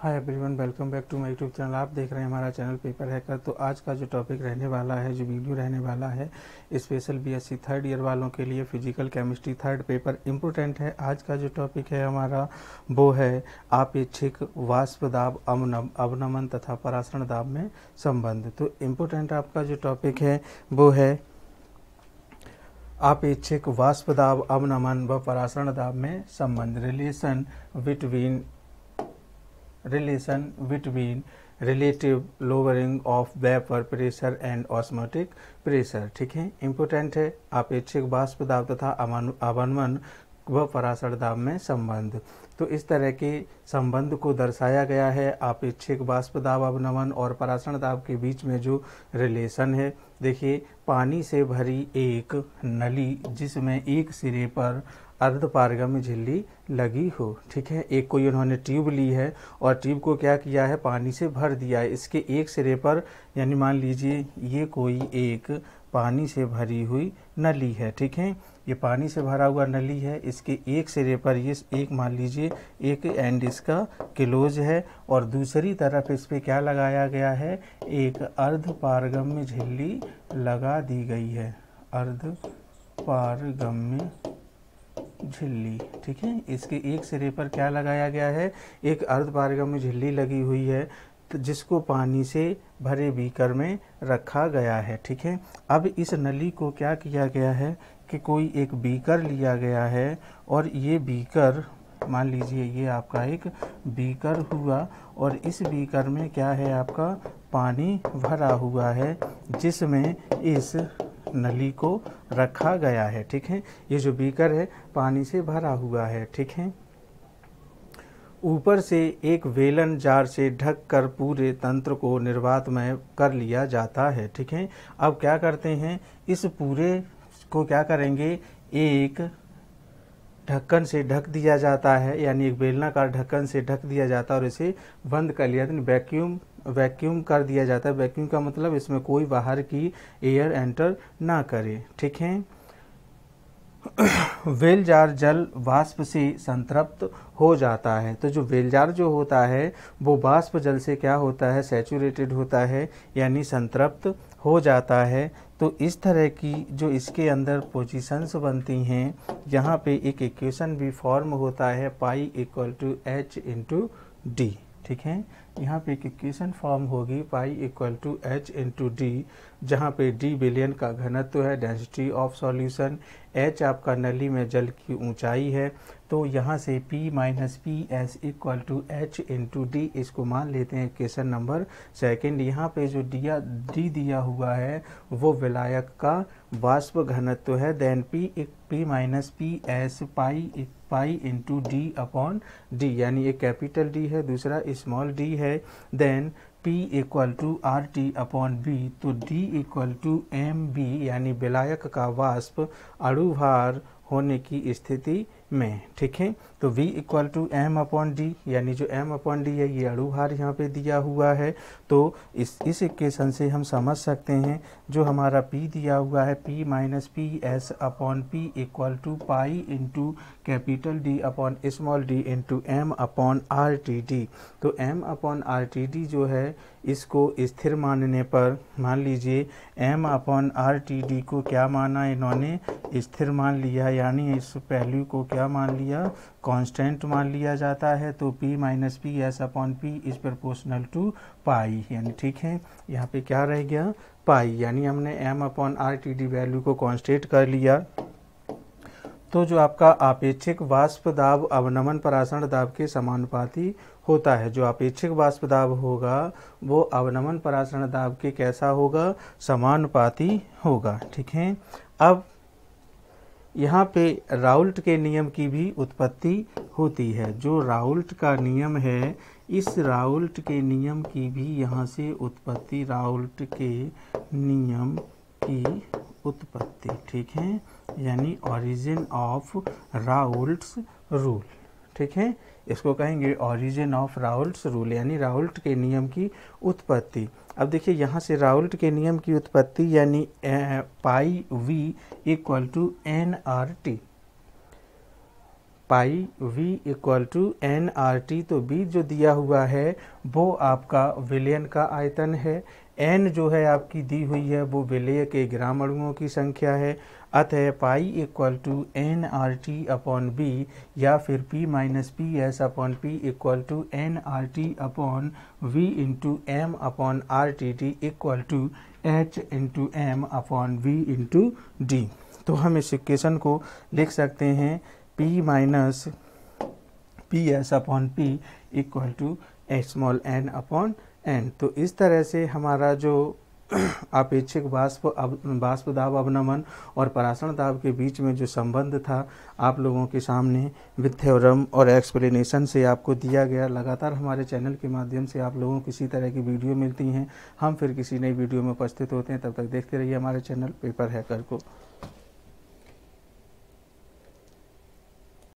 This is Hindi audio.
hi everyone welcome back to my YouTube channel आप देख रहे हैं हमारा चैनल पेपर कर तो आज का जो टॉपिक रहने वाला है जो वीडियो रहने वाला है स्पेशल बीएससी थर्ड ईयर वालों के लिए physical chemistry third paper important है आज का जो टॉपिक है हमारा वो है आपेक्षिक वाष्प दाब अवनम अवनमन तथा पराशरण दाब में संबंध तो इम्पोर्टेंट आपका जो टॉपिक है वो है आपेक्षिक वाष्प दाब अवनमन व पराशरण दाब में संबंध relation between relation between relative lowering of vapour pressure and osmotic pressure ठीक है इम्पोर्टेंट है अपेक्षिक बाष्प दाब तथा अवनमन व पराशर दाब में संबंध तो इस तरह के संबंध को दर्शाया गया है अपेक्षिक बाष्प दाब अवनमन और पराशर दाब के बीच में जो रिलेशन है देखिए पानी से भरी एक नली जिसमें एक सिरे पर अर्धपारगम झिल्ली लगी हो ठीक है एक कोई उन्होंने ट्यूब ली है और ट्यूब को क्या किया है पानी से भर दिया है इसके एक सिरे पर यानी मान लीजिए ये कोई एक पानी से भरी हुई नली है ठीक है ये पानी से भरा हुआ नली है इसके एक सिरे पर ये एक मान लीजिए एक एंड इसका क्लोज है और दूसरी तरफ इस पर क्या लगाया गया है एक अर्ध पारगम्य झिल्ली लगा दी गई है अर्ध पारगम्य झिल्ली ठीक है इसके एक सिरे पर क्या लगाया गया है एक अर्ध पारगम्य झिल्ली लगी हुई है तो जिसको पानी से भरे बीकर में रखा गया है ठीक है अब इस नली को क्या किया गया है कि कोई एक बीकर लिया गया है और ये बीकर मान लीजिए ये आपका एक बीकर हुआ और इस बीकर में क्या है आपका पानी भरा हुआ है जिसमें इस नली को रखा गया है ठीक है ये जो बीकर है पानी से भरा हुआ है ठीक है ऊपर से एक वेलन जार से ढक कर पूरे तंत्र को निर्वातमय कर लिया जाता है ठीक है अब क्या करते हैं इस पूरे को क्या करेंगे एक ढक्कन से ढक दिया जाता है यानी एक बेलनाकार ढक्कन से ढक दिया जाता है और इसे बंद कर लिया जाता वैक्यूम वैक्यूम कर दिया जाता है वैक्यूम का मतलब इसमें कोई बाहर की एयर एंटर ना करे ठीक है वेलजार जल वाष्प से संतृप्त हो जाता है तो जो वेलजार जो होता है वो वाष्प जल से क्या होता है सेचुरेटेड होता है यानी संतृप्त हो जाता है तो इस तरह की जो इसके अंदर पोजीशंस बनती हैं यहाँ पे एक इक्वेशन भी फॉर्म होता है pi equal to H into D ठीक है यहाँ पे एक इक्वेशन फॉर्म होगी pi equal to H into D जहाँ पे डी बिलियन का घनत्व है डेंसिटी ऑफ सॉल्यूशन एच आपका नली में जल की ऊंचाई है तो यहाँ से P minus P S equal to H into D इसको मान लेते हैं क्वेश्चन नंबर सेकंड यहाँ पे जो दिया डी दिया हुआ है वो विलायक का वाष्प घनत्व है देन पी एक minus P S pi pi into D upon D यानी एक कैपिटल डी है दूसरा स्मॉल डी है then P equal to R T upon B तो D equal to M B यानी बिलायक का वाष्प अड़ुभार होने की स्थिति में ठीक है तो v equal to M upon D यानी जो m अपॉन डी है ये अड़ुहार यहाँ पे दिया हुआ है तो इस इस इक्वेशन से हम समझ सकते हैं जो हमारा p दिया हुआ है p minus P S upon P equal to pi into capital d upon small d into M upon R T D तो m upon R T D जो है इसको स्थिर मानने पर मान लीजिए m upon R T D को क्या माना इन्होंने स्थिर मान लिया यानी इस पहलू को क्या क्या मान लिया कांस्टेंट मान लिया जाता है तो P minus P S upon P is proportional to pi यानी ठीक है यहाँ पे क्या रह गया पाई यानी हमने M upon R T D value को कॉन्स्टेंट कर लिया तो जो आपका आपेक्षिक वाष्प दाब अवनमन परासरण दाब के समानुपाती होता है जो अपेक्षिक वाष्प दाब होगा वो अवनमन परासरण दाब के कैसा होगा समानुपाती होगा ठीक है अब यहाँ पे राउल्ट के नियम की भी उत्पत्ति होती है जो राउल्ट का नियम है इस राउल्ट के नियम की भी यहाँ से उत्पत्ति राउल्ट के नियम की उत्पत्ति ठीक है यानी ओरिजिन ऑफ राउल्ट्स रूल ठीक है इसको कहेंगे ऑरिजिन ऑफ राउल्ट रूल यानी राउल्ट के नियम की उत्पत्ति अब देखिए यहाँ से राउल्ट के नियम की उत्पत्ति यानी pi V equal to N R T pi V equal to N R T तो बी जो दिया हुआ है वो आपका विलयन का आयतन है एन जो है आपकी दी हुई है वो विलय के ग्राम अणुओं की संख्या है अतः pi equal to N R T upon B या फिर P minus P S upon P equal to N R T upon V into M upon R T T equal to H into M upon V into D तो हम इस इक्वेशन को लिख सकते हैं P minus P S upon P equal to H small N upon N तो इस तरह से हमारा जो आपेक्षिक बाष्प अब बाष्प दाब अवनमन और पराषण दाब के बीच में जो संबंध था आप लोगों के सामने विथ्योरम और एक्सप्लेनेशन से आपको दिया गया लगातार हमारे चैनल के माध्यम से आप लोगों को इसी तरह की वीडियो मिलती हैं हम फिर किसी नई वीडियो में उपस्थित होते हैं तब तक देखते रहिए हमारे चैनल पेपर हैकर को